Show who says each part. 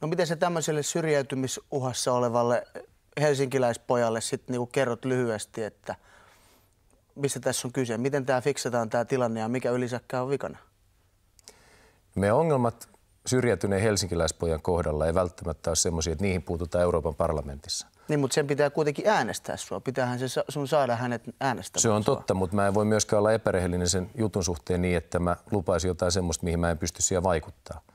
Speaker 1: No miten se tämmöiselle syrjäytymisuhassa olevalle helsinkiläispojalle
Speaker 2: sitten niinku kerrot lyhyesti, että mistä tässä on kyse? Miten tämä fiksataan tämä tilanne ja mikä ylisäkkää on vikana?
Speaker 3: Me ongelmat syrjäytyneen helsinkiläispojan kohdalla ei välttämättä ole semmoisia, että niihin puututaan Euroopan parlamentissa.
Speaker 2: Niin, mutta sen pitää kuitenkin äänestää sua. Pitäähän se sun saada hänet äänestämään
Speaker 3: Se on sua. totta, mutta mä en voi myöskään olla epärehellinen sen jutun suhteen niin, että mä lupaisin jotain semmoista, mihin mä en pysty siihen vaikuttaa.